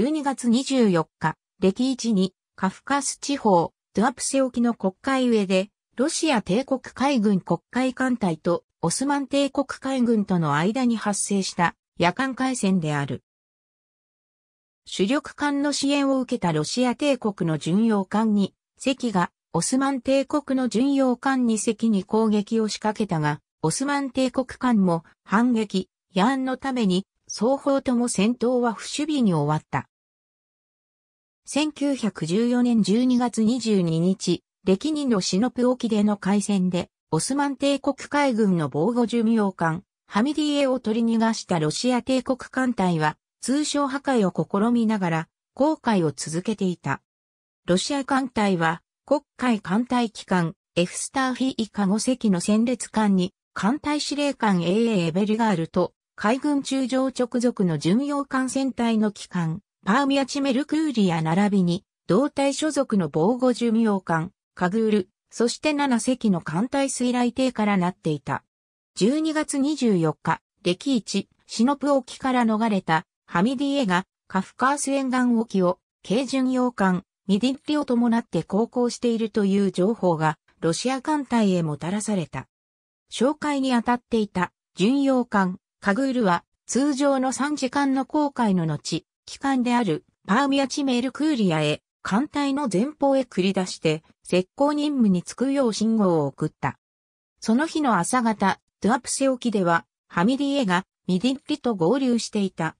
12月24日、歴1に、カフカス地方、ドゥアプセ沖の国会上で、ロシア帝国海軍国会艦隊とオスマン帝国海軍との間に発生した夜間海戦である。主力艦の支援を受けたロシア帝国の巡洋艦に、隻がオスマン帝国の巡洋艦に隻に攻撃を仕掛けたが、オスマン帝国艦も反撃、ヤーのために双方とも戦闘は不守備に終わった。1914年12月22日、歴任のシノプ沖での海戦で、オスマン帝国海軍の防護巡洋艦、ハミディエを取り逃がしたロシア帝国艦隊は、通商破壊を試みながら、航海を続けていた。ロシア艦隊は、国海艦隊機関、エフスターフィ以下5隻の戦列艦に、艦隊司令官 AA エベルガールと、海軍中将直属の巡洋艦船隊の機関、パーミアチメルクーリア並びに、同隊所属の防護巡洋艦、カグール、そして7隻の艦隊水雷艇からなっていた。12月24日、歴一、シノプ沖から逃れた、ハミディエが、カフカース沿岸沖を、軽巡洋艦、ミディッリを伴って航行しているという情報が、ロシア艦隊へもたらされた。紹介に当たっていた、巡洋艦、カグールは通常の3時間の航海の後、機関であるパーミアチメールクーリアへ、艦隊の前方へ繰り出して、石膏任務に就くよう信号を送った。その日の朝方、トゥアプセ沖では、ハミリエがミディッリと合流していた。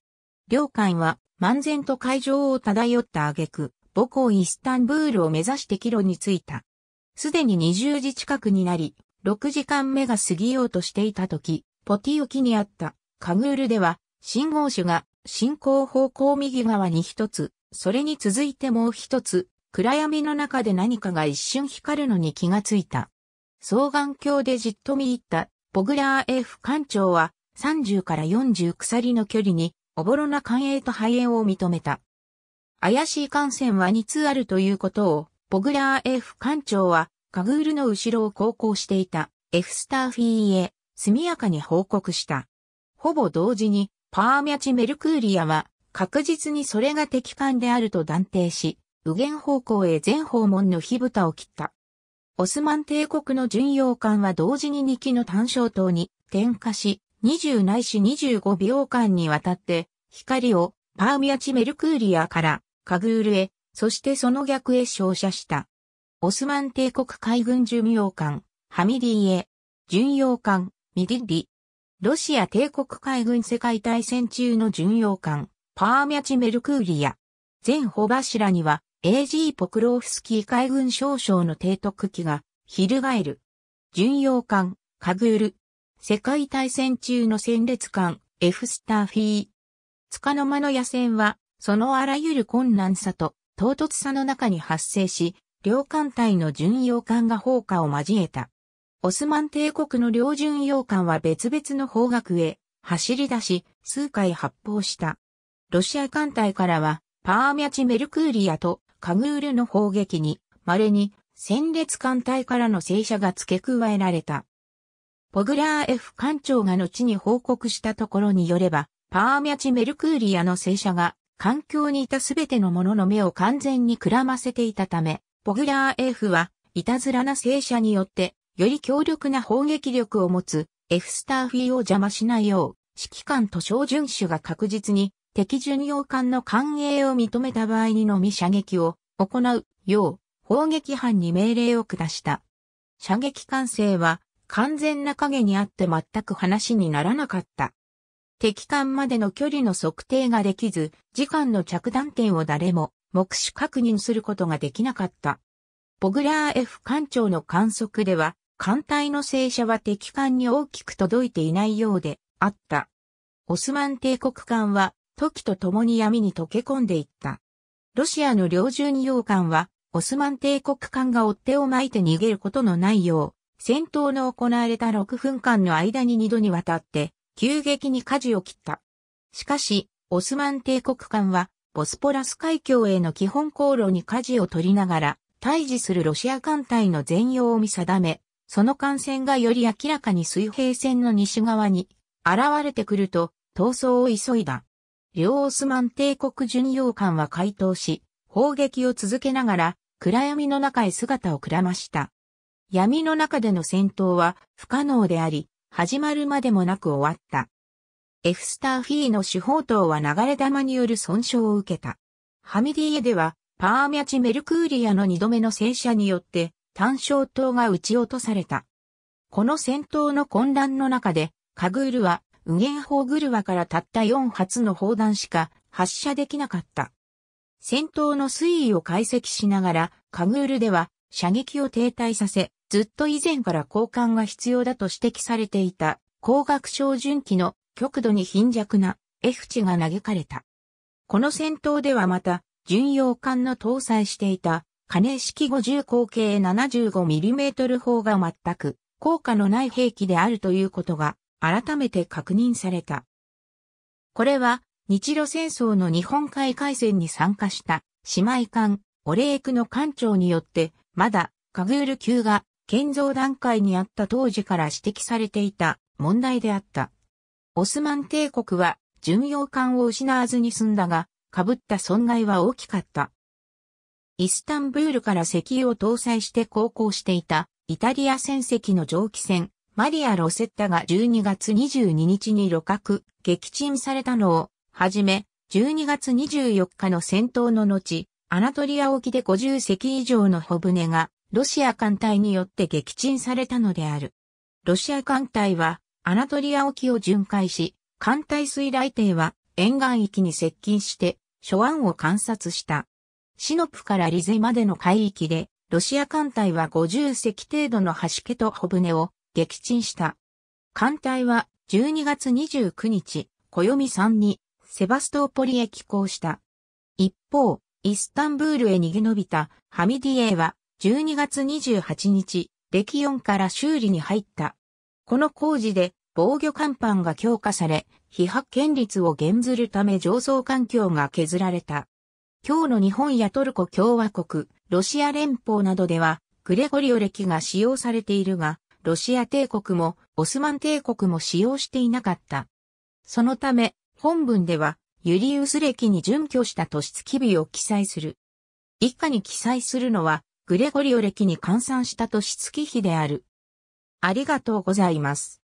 両艦は漫然と海上を漂った挙句、母校イスタンブールを目指して帰路に着いた。すでに20時近くになり、6時間目が過ぎようとしていた時、ポティ沖にあったカグールでは信号種が進行方向右側に一つ、それに続いてもう一つ、暗闇の中で何かが一瞬光るのに気がついた。双眼鏡でじっと見入ったポグラー F 艦長は30から40鎖の距離におぼろな艦影と肺炎を認めた。怪しい艦船は2通あるということを、ポグラー F 艦長はカグールの後ろを航行していた F スターフィーへ速やかに報告した。ほぼ同時に、パーミャチ・メルクーリアは、確実にそれが敵艦であると断定し、右舷方向へ全訪問の火蓋を切った。オスマン帝国の巡洋艦は同時に2機の単焦灯に点火し、20ないし25秒間にわたって、光をパーミアチ・メルクーリアからカグールへ、そしてその逆へ照射した。オスマン帝国海軍巡洋艦、ハミディへ、巡洋艦、ミディリ。ロシア帝国海軍世界大戦中の巡洋艦、パーミャチメルクーリア。全帆柱には、A.G. ポクロフスキー海軍少将の提督機が、翻る。巡洋艦、カグール。世界大戦中の戦列艦、エフスターフィー。つかの間の野戦は、そのあらゆる困難さと、唐突さの中に発生し、両艦隊の巡洋艦が放火を交えた。オスマン帝国の両巡洋艦は別々の方角へ走り出し、数回発砲した。ロシア艦隊からは、パーミャチ・メルクーリアとカグールの砲撃に、稀に戦列艦隊からの戦車が付け加えられた。ポグラー F 艦長が後に報告したところによれば、パーミャチ・メルクーリアの戦車が、環境にいたすべてのものの目を完全にくらませていたため、ポグラー F は、いたずらな戦車によって、より強力な砲撃力を持つ F スターフィーを邪魔しないよう、指揮官と小巡守が確実に敵巡洋艦の艦営を認めた場合にのみ射撃を行うよう砲撃班に命令を下した。射撃管制は完全な影にあって全く話にならなかった。敵艦までの距離の測定ができず、時間の着弾点を誰も目視確認することができなかった。ボグラー F 艦長の観測では、艦隊の正車は敵艦に大きく届いていないようであった。オスマン帝国艦は時と共に闇に溶け込んでいった。ロシアの領1に洋艦はオスマン帝国艦が追っ手を巻いて逃げることのないよう、戦闘の行われた6分間の間に2度にわたって急激に舵を切った。しかし、オスマン帝国艦はボスポラス海峡への基本航路に舵を取りながら、退治するロシア艦隊の全容を見定め、その感染がより明らかに水平線の西側に現れてくると、闘争を急いだ。両オスマン帝国巡洋艦は回答し、砲撃を続けながら、暗闇の中へ姿をくらました。闇の中での戦闘は不可能であり、始まるまでもなく終わった。エフスターフィーの主砲塔は流れ弾による損傷を受けた。ハミディエでは、パーミャチ・メルクーリアの二度目の戦車によって、単焦党が撃ち落とされた。この戦闘の混乱の中で、カグールは、右元砲グルワからたった4発の砲弾しか発射できなかった。戦闘の推移を解析しながら、カグールでは射撃を停滞させ、ずっと以前から交換が必要だと指摘されていた、光学照準器の極度に貧弱な F 値が嘆かれた。この戦闘ではまた、巡洋艦の搭載していた金式50口径 75mm 砲が全く効果のない兵器であるということが改めて確認された。これは日露戦争の日本海海戦に参加した姉妹艦オレークの艦長によってまだカグール級が建造段階にあった当時から指摘されていた問題であった。オスマン帝国は巡洋艦を失わずに済んだが、被った損害は大きかった。イスタンブールから石油を搭載して航行していたイタリア船籍の蒸気船マリア・ロセッタが12月22日に旅客、撃沈されたのを、はじめ、12月24日の戦闘の後、アナトリア沖で50隻以上の小船が、ロシア艦隊によって撃沈されたのである。ロシア艦隊は、アナトリア沖を巡回し、艦隊水雷艇は、沿岸域に接近して、諸湾を観察した。シノプからリゼまでの海域で、ロシア艦隊は50隻程度の橋家と小船を撃沈した。艦隊は12月29日、暦3にセバストーポリへ寄港した。一方、イスタンブールへ逃げ延びたハミディエは12月28日、レキヨンから修理に入った。この工事で防御甲板が強化され、非発見率を減ずるため上層環境が削られた。今日の日本やトルコ共和国、ロシア連邦などでは、グレゴリオ歴が使用されているが、ロシア帝国もオスマン帝国も使用していなかった。そのため、本文では、ユリウス歴に準拠した年月日を記載する。以下に記載するのは、グレゴリオ歴に換算した年月日である。ありがとうございます。